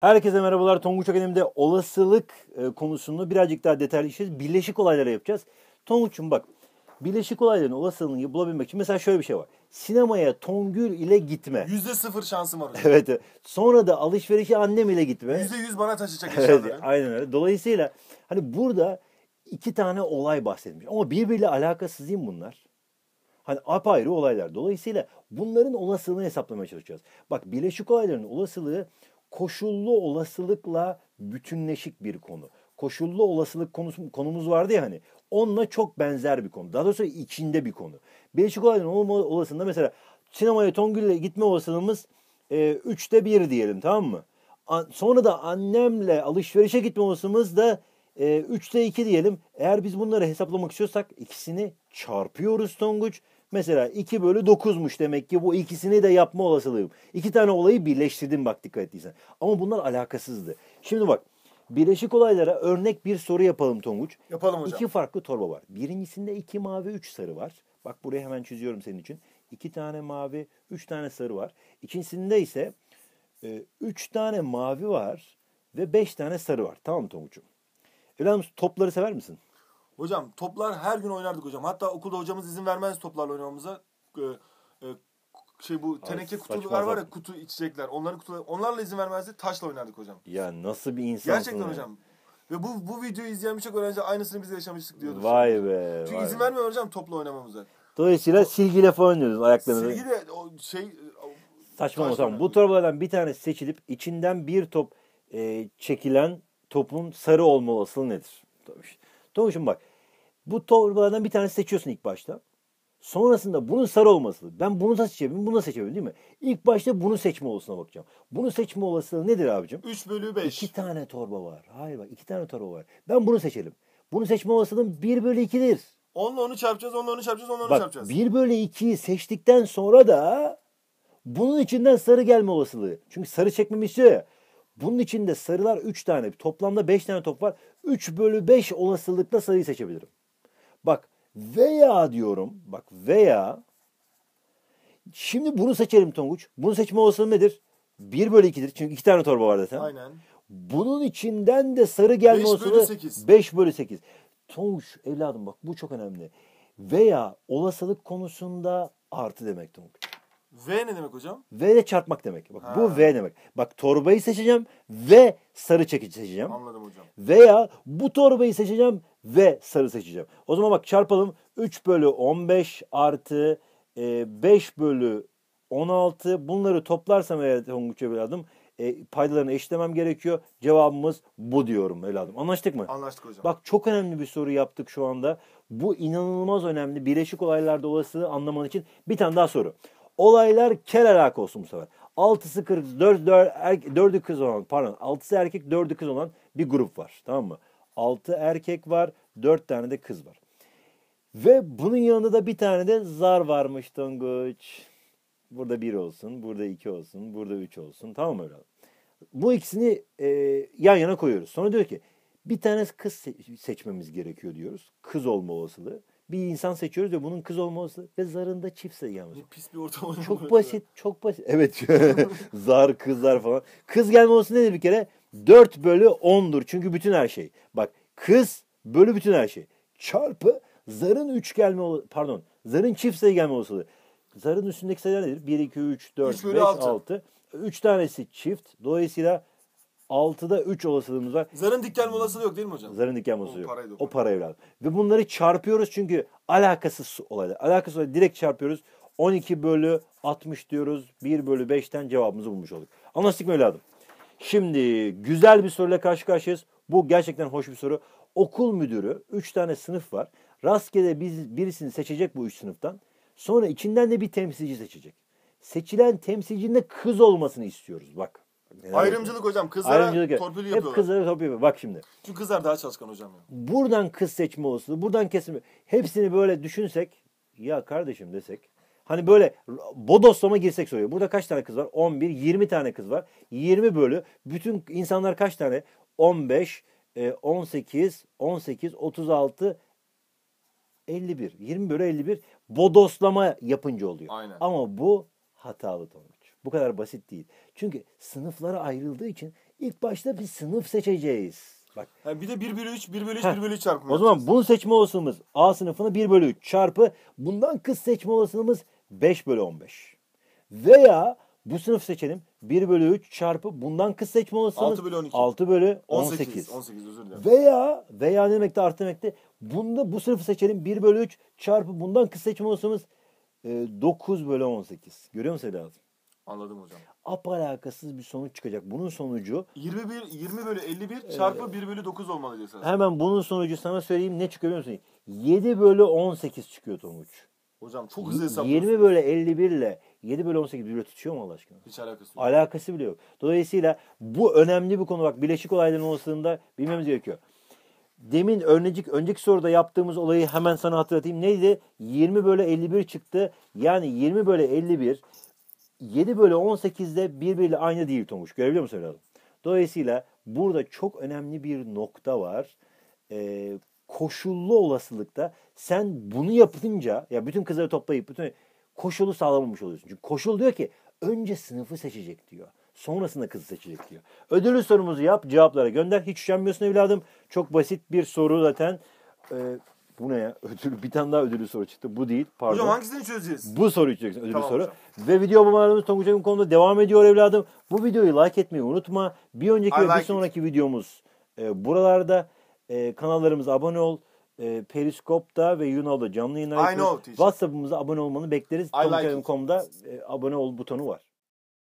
Herkese merhabalar. Tonguç Akademi'de olasılık e, konusunu birazcık daha detaylı işleyeceğiz. Birleşik olayları yapacağız. Tonguç'um bak. Birleşik olayların olasılığını bulabilmek için mesela şöyle bir şey var. Sinemaya Tongül ile gitme. Yüzde sıfır şansım var Evet. Sonra da alışverişe annem ile gitme. Yüzde yüz bana taşıyacak evet, inşallah. aynen öyle. Dolayısıyla hani burada iki tane olay bahsedilmiş. Ama birbiriyle alakasız değil bunlar. Hani apayrı olaylar. Dolayısıyla bunların olasılığını hesaplamaya çalışacağız. Bak birleşik olayların olasılığı koşullu olasılıkla bütünleşik bir konu. Koşullu olasılık konusu, konumuz vardı ya hani. Onunla çok benzer bir konu. Daha doğrusu içinde bir konu. Beşik olayın olma olasılığında mesela sinemaya Tongül'le gitme olasılığımız e, üçte bir diyelim tamam mı? A, sonra da annemle alışverişe gitme olasılığımız da e, üçte iki diyelim. Eğer biz bunları hesaplamak istiyorsak ikisini çarpıyoruz Tonguç Mesela 2 bölü 9'muş demek ki bu ikisini de yapma olasılığım. İki tane olayı birleştirdim bak dikkat ettiysen. Ama bunlar alakasızdı. Şimdi bak birleşik olaylara örnek bir soru yapalım Tonguç. Yapalım hocam. İki farklı torba var. Birincisinde iki mavi üç sarı var. Bak buraya hemen çiziyorum senin için. İki tane mavi, üç tane sarı var. İkincisinde ise e, üç tane mavi var ve beş tane sarı var. Tamam mı Tonguç'um? Evladım topları sever misin? Hocam toplar her gün oynardık hocam. Hatta okulda hocamız izin vermez toplarla oynamamıza. Ee, e, şey bu teneke Ay, kutular var ya kutu içecekler. Onları kutular, onlarla izin vermezdi. Taşla oynardık hocam. Ya nasıl bir insan? Gerçekten yani. hocam. Ve bu bu videoyu izleyen birçok öğrenci aynısını biz de yaşamıştık diyordu. Vay be. Çünkü vay izin vermiyor hocam topla oynamamıza. Dolayısıyla o, silgiyle falan oynuyoruz ayaklarını. Silgiyle o şey e, saçma olsam bu torbalardan bir tane seçilip içinden bir top e, çekilen topun sarı olma olasılığı nedir? Tomiş'im bak bu torbalardan bir tanesi seçiyorsun ilk başta. Sonrasında bunun sarı olması. Ben bunu da seçebilirim, bunu da seçebilirim değil mi? İlk başta bunu seçme olasılığına bakacağım. Bunu seçme olasılığı nedir abicim? 3 bölü 5. 2 tane torba var. Hayır bak 2 tane torba var. Ben bunu seçelim. Bunu seçme olasılığım 1 bölü 2'dir. Onunla onu çarpacağız, onunla onu çarpacağız, onunla onu bak, çarpacağız. 1 bölü 2'yi seçtikten sonra da bunun içinden sarı gelme olasılığı. Çünkü sarı çekmemi istiyor ya. Bunun içinde sarılar 3 tane. Toplamda 5 tane top var. 3 bölü 5 olasılıkla sarıyı seçebilirim. Bak veya diyorum. Bak veya şimdi bunu seçelim Tonguç. Bunu seçme olasılığı nedir? 1 bölü 2'dir. Çünkü iki tane torba var zaten. Aynen. Bunun içinden de sarı gelme olasılığı 8. 5 bölü 8. Tonguç evladım bak bu çok önemli. Veya olasılık konusunda artı demek Tonguç. V ne demek hocam? V de çarpmak demek. Bak ha. bu V demek. Bak torbayı seçeceğim ve sarı çekici seçeceğim. Anladım hocam. Veya bu torbayı seçeceğim ve sarı seçeceğim. O zaman bak çarpalım. 3 bölü 15 artı 5 e, bölü 16 bunları toplarsam eğer Tonguç evladım e, paydalarını eşitlemem gerekiyor. Cevabımız bu diyorum evladım. Anlaştık mı? Anlaştık hocam. Bak çok önemli bir soru yaptık şu anda. Bu inanılmaz önemli. Bileşik olaylarda olasılığı anlaman için bir tane daha soru. Olaylar kel alaka olsun bu sefer. 6'sı kız, dört 4, dördü kız olan, pardon 6'sı erkek dördü kız olan bir grup var. Tamam mı? Altı erkek var, dört tane de kız var. Ve bunun yanında da bir tane de zar varmış Tonguç. Burada bir olsun, burada iki olsun, burada üç olsun. Tamam mı evladım? Bu ikisini e, yan yana koyuyoruz. Sonra diyor ki bir tane kız seçmemiz gerekiyor diyoruz. Kız olma olasılığı bir insan seçiyoruz ve bunun kız olması ve zarında çiftse gelmesi. Bu pis bir ortam. Çok basit, ya. çok basit. Evet. Zar, kızlar falan. Kız gelme olsun nedir bir kere? 4 bölü 10'dur. Çünkü bütün her şey. Bak kız bölü bütün her şey. Çarpı zarın üç gelme pardon zarın çift sayı gelme olasılığı. Zarın üstündeki sayılar nedir? 1, 2, 3, 4, 3 5, 6. 6. 3 tanesi çift. Dolayısıyla 6'da 3 olasılığımız var. Zarın diklenme olasılığı yok değil mi hocam? Zarın diklenme olasılığı yok. Paraydı, o para, para evladım. Ve bunları çarpıyoruz çünkü alakasız olaylar. Alakasız olaylar direkt çarpıyoruz. 12 bölü 60 diyoruz. 1 bölü 5'ten cevabımızı bulmuş olduk. Anlaştık mı evladım? Şimdi güzel bir soruyla karşı karşıyayız. Bu gerçekten hoş bir soru. Okul müdürü 3 tane sınıf var. Rastgele biz, birisini seçecek bu 3 sınıftan. Sonra içinden de bir temsilci seçecek. Seçilen temsilcinin de kız olmasını istiyoruz bak. Evet. Ayrımcılık hocam. Kızlara Ayrımcılık. torpil yapıyorlar. Hep kızlara torpil yapıyor. Bak şimdi. Çünkü kızlar daha çalışkan hocam. Yani. Buradan kız seçme olsun. Buradan kesin. Hepsini böyle düşünsek ya kardeşim desek. Hani böyle bodoslama girsek soruyor. Burada kaç tane kız var? 11, 20 tane kız var. 20 bölü. Bütün insanlar kaç tane? 15, 18, 18, 36, 51. 20 bölü 51 bodoslama yapınca oluyor. Aynen. Ama bu hatalı Tomruk. Bu kadar basit değil. Çünkü sınıflara ayrıldığı için ilk başta bir sınıf seçeceğiz. Bak. Yani bir de 1 bölü 3, 1 bölü 3, 1 bölü 3 çarpımı. O zaman bunu seçme olasılığımız A sınıfını 1 bölü 3 çarpı bundan kız seçme olasılığımız 5 bölü 15. Veya bu sınıf seçelim 1 bölü 3 çarpı bundan kız seçme olasılığımız 6 bölü 12. 6 bölü 18. 18, 18 özür dilerim. Veya, veya ne demekti artı demekti bunda bu sınıfı seçelim 1 bölü 3 çarpı bundan kız seçme olasılığımız 9 e, bölü 18. Görüyor musun Sedat'ım? Anladım hocam. Aparakasız bir sonuç çıkacak. Bunun sonucu 21 20 bölü 51 ee, çarpı e, 1 bölü 9 olmalı esas. Hemen bunun sonucu sana söyleyeyim ne çıkıyor biliyor musun? 7 bölü 18 çıkıyor sonuç. Hocam çok hızlı hesaplıyorsun. 20 bölü 51 ile 7 bölü 18 birbirine tutuyor mu Allah aşkına? Hiç alakası yok. Alakası bile yok. Dolayısıyla bu önemli bir konu. Bak bileşik olayların olasılığında bilmemiz gerekiyor. Demin örnecik, önceki soruda yaptığımız olayı hemen sana hatırlatayım. Neydi? 20 bölü 51 çıktı. Yani 20 bölü 51 7 bölü 18'de birbiriyle aynı değil Tomuş. Görebiliyor musun evladım? Dolayısıyla burada çok önemli bir nokta var. Ee, koşullu olasılıkta sen bunu yapınca ya bütün kızları toplayıp bütün koşulu sağlamamış oluyorsun. Çünkü koşul diyor ki önce sınıfı seçecek diyor. Sonrasında kızı seçecek diyor. Ödülü sorumuzu yap, cevaplara gönder. Hiç üşenmiyorsun evladım. Çok basit bir soru zaten. Ee, bu ne ya? Ödül, bir tane daha ödüllü soru çıktı. Bu değil. Pardon. Hocam hangisini çözeceğiz? Bu soruyu çözeceksin. Ödüllü tamam, soru. Hocam. Ve video bombalarımız tongucevim.com'da devam ediyor evladım. Bu videoyu like etmeyi unutma. Bir önceki I ve like bir sonraki it. videomuz e, buralarda. E, kanallarımıza abone ol. E, Periskop'ta ve Yunal'da canlı yayınlar yapıyoruz. WhatsApp'ımıza abone olmanı bekleriz. Tongucevim.com'da like e, abone ol butonu var.